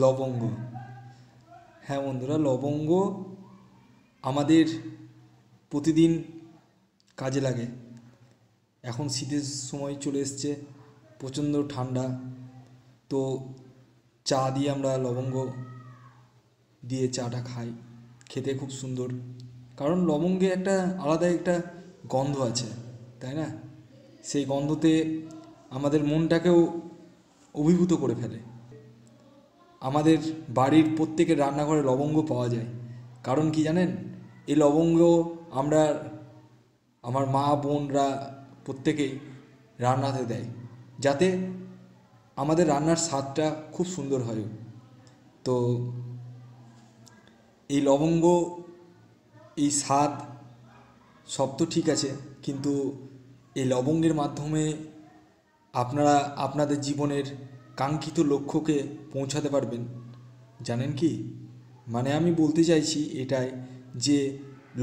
লবঙ্গ হ্যাঁ বন্ধুরা লবঙ্গ আমাদের প্রতিদিন কাজে লাগে এখন শীতের সময় চলে এসছে প্রচণ্ড ঠান্ডা তো চা দিয়ে আমরা লবঙ্গ দিয়ে চাটা খাই খেতে খুব সুন্দর কারণ লবঙ্গে একটা আলাদা একটা গন্ধ আছে তাই না সেই গন্ধতে আমাদের মনটাকেও অভিভূত করে ফেলে আমাদের বাড়ির প্রত্যেকের রান্নাঘরে লবঙ্গ পাওয়া যায় কারণ কি জানেন এই লবঙ্গ আমরা আমার মা বোনরা প্রত্যেকেই রান্নাতে দেয় যাতে আমাদের রান্নার স্বাদটা খুব সুন্দর হয় তো এই লবঙ্গ এই স্বাদ সব তো ঠিক আছে কিন্তু এই লবঙ্গের মাধ্যমে আপনারা আপনাদের জীবনের কাঙ্ক্ষিত লক্ষ্যকে পৌঁছাতে পারবেন জানেন কি মানে আমি বলতে চাইছি এটাই যে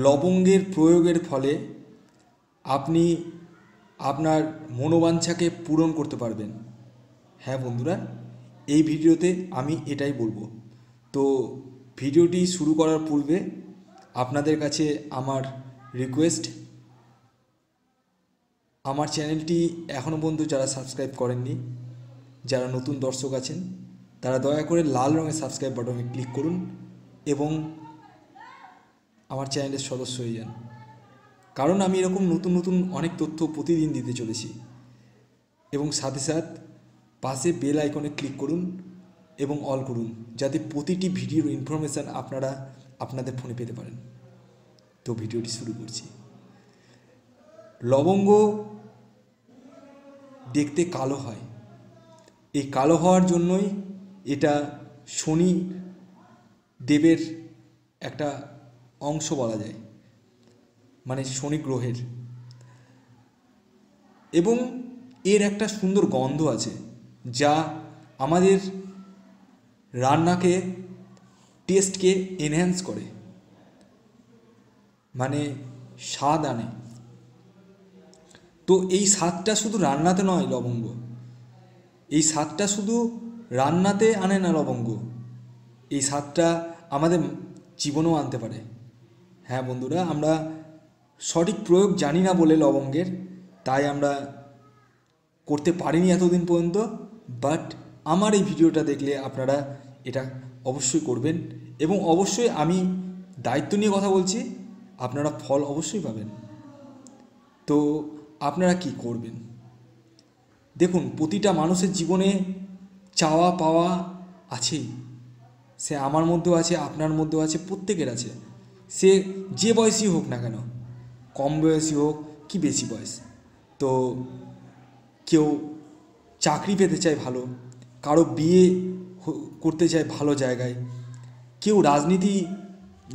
লবঙ্গের প্রয়োগের ফলে আপনি আপনার মনোবাঞ্ছাকে পূরণ করতে পারবেন হ্যাঁ বন্ধুরা এই ভিডিওতে আমি এটাই বলবো তো ভিডিওটি শুরু করার পূর্বে আপনাদের কাছে আমার রিকোয়েস্ট আমার চ্যানেলটি এখনও পর্যন্ত যারা সাবস্ক্রাইব করেননি যারা নতুন দর্শক আছেন তারা দয়া করে লাল রঙের সাবস্ক্রাইব বাটনে ক্লিক করুন এবং আমার চ্যানেলের সদস্য হয়ে যান কারণ আমি এরকম নতুন নতুন অনেক তথ্য প্রতিদিন দিতে চলেছি এবং সাথে সাথ পাশে বেল আইকনে ক্লিক করুন এবং অল করুন যাতে প্রতিটি ভিডিওর ইনফরমেশান আপনারা আপনাদের ফোনে পেতে পারেন তো ভিডিওটি শুরু করছি লবঙ্গ দেখতে কালো হয় এই কালো হওয়ার জন্যই এটা শনি দেবের একটা অংশ বলা যায় মানে শনি গ্রহের এবং এর একটা সুন্দর গন্ধ আছে যা আমাদের রান্নাকে টেস্টকে এনহ্যান্স করে মানে স্বাদ আনে তো এই স্বাদটা শুধু রান্নাতে নয় লবঙ্গ এই স্বাদটা শুধু রান্নাতে আনে না লবঙ্গ এই স্বাদটা আমাদের জীবনেও আনতে পারে হ্যাঁ বন্ধুরা আমরা সঠিক প্রয়োগ জানি না বলে লবঙ্গের তাই আমরা করতে পারিনি এতদিন পর্যন্ত বাট আমার এই ভিডিওটা দেখলে আপনারা এটা অবশ্যই করবেন এবং অবশ্যই আমি দায়িত্ব নিয়ে কথা বলছি আপনারা ফল অবশ্যই পাবেন তো আপনারা কি করবেন দেখুন প্রতিটা মানুষের জীবনে চাওয়া পাওয়া আছেই সে আমার মধ্যেও আছে আপনার মধ্যেও আছে প্রত্যেকের আছে সে যে বয়সই হোক না কেন কম বয়সই হোক কি বেশি বয়স তো কেউ চাকরি পেতে চায় ভালো কারো বিয়ে করতে চায় ভালো জায়গায় কেউ রাজনীতি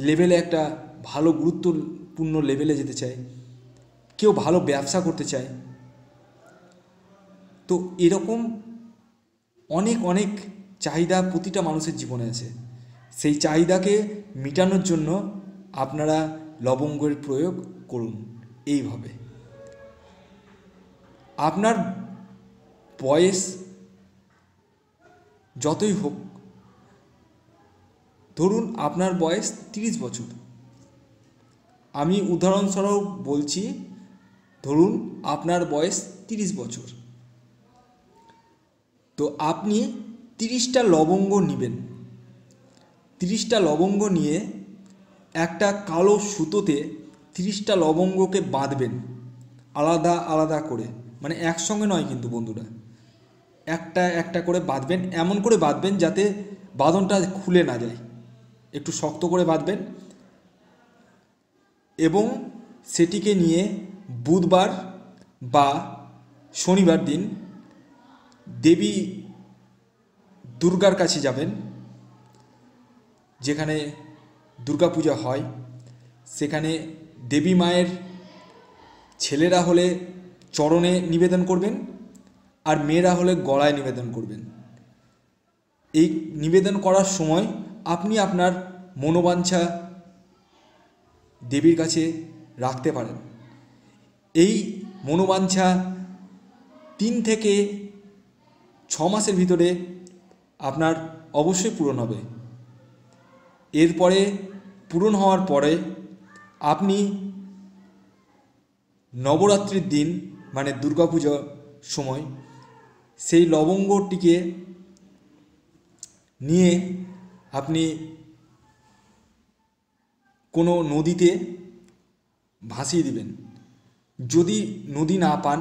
লেভেলে একটা ভালো গুরুত্বপূর্ণ লেভেলে যেতে চায় কেউ ভালো ব্যবসা করতে চায় তো এরকম অনেক অনেক চাহিদা প্রতিটা মানুষের জীবনে আছে সেই চাহিদাকে মেটানোর জন্য আপনারা লবঙ্গের প্রয়োগ করুন এইভাবে আপনার বয়স যতই হোক ধরুন আপনার বয়স তিরিশ বছর আমি উদাহরণস্বরূপ বলছি ধরুন আপনার বয়স তিরিশ বছর তো আপনি তিরিশটা লবঙ্গ নেবেন তিরিশটা লবঙ্গ নিয়ে একটা কালো সুতোতে তিরিশটা লবঙ্গকে বাঁধবেন আলাদা আলাদা করে মানে একসঙ্গে নয় কিন্তু বন্ধুরা একটা একটা করে বাঁধবেন এমন করে বাঁধবেন যাতে বাঁধনটা খুলে না যায় একটু শক্ত করে বাঁধবেন এবং সেটিকে নিয়ে বুধবার বা শনিবার দিন দেবী দুর্গার কাছে যাবেন যেখানে দুর্গাপূজা হয় সেখানে দেবী মায়ের ছেলেরা হলে চরণে নিবেদন করবেন আর মেয়েরা হলে গলায় নিবেদন করবেন এই নিবেদন করার সময় আপনি আপনার মনোবাঞ্ছা দেবীর কাছে রাখতে পারেন এই মনোবাঞ্ছা তিন থেকে ছ মাসের ভিতরে আপনার অবশ্যই পূরণ হবে এরপরে পূরণ হওয়ার পরে আপনি নবরাত্রির দিন মানে দুর্গাপুজোর সময় সেই লবঙ্গটিকে নিয়ে আপনি কোনো নদীতে ভাসিয়ে দিবেন যদি নদী না পান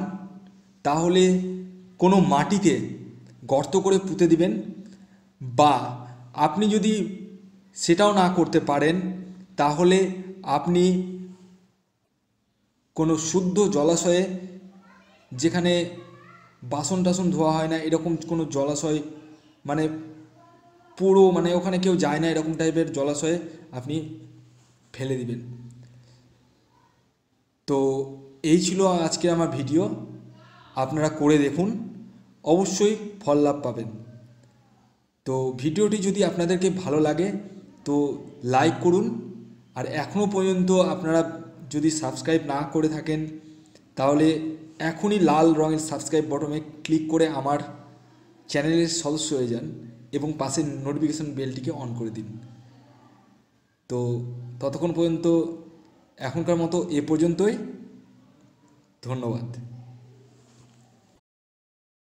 তাহলে কোনো মাটিতে গর্ত করে পুঁতে দিবেন বা আপনি যদি সেটাও না করতে পারেন তাহলে আপনি কোনো শুদ্ধ জলাশয়ে যেখানে বাসন টাসন ধোয়া হয় না এরকম কোনো জলাশয় মানে পুরো মানে ওখানে কেউ যায় না এরকম টাইপের জলাশয়ে আপনি ফেলে দিবেন তো এই ছিল আজকে আমার ভিডিও আপনারা করে দেখুন অবশ্যই ফল লাভ পাবেন তো ভিডিওটি যদি আপনাদেরকে ভালো লাগে তো লাইক করুন আর এখনও পর্যন্ত আপনারা যদি সাবস্ক্রাইব না করে থাকেন তাহলে এখনই লাল রঙের সাবস্ক্রাইব বটমে ক্লিক করে আমার চ্যানেলের সদস্য হয়ে যান এবং পাশের নোটিফিকেশন বেলটিকে অন করে দিন তো ততক্ষণ পর্যন্ত এখনকার মতো এ পর্যন্তই ধন্যবাদ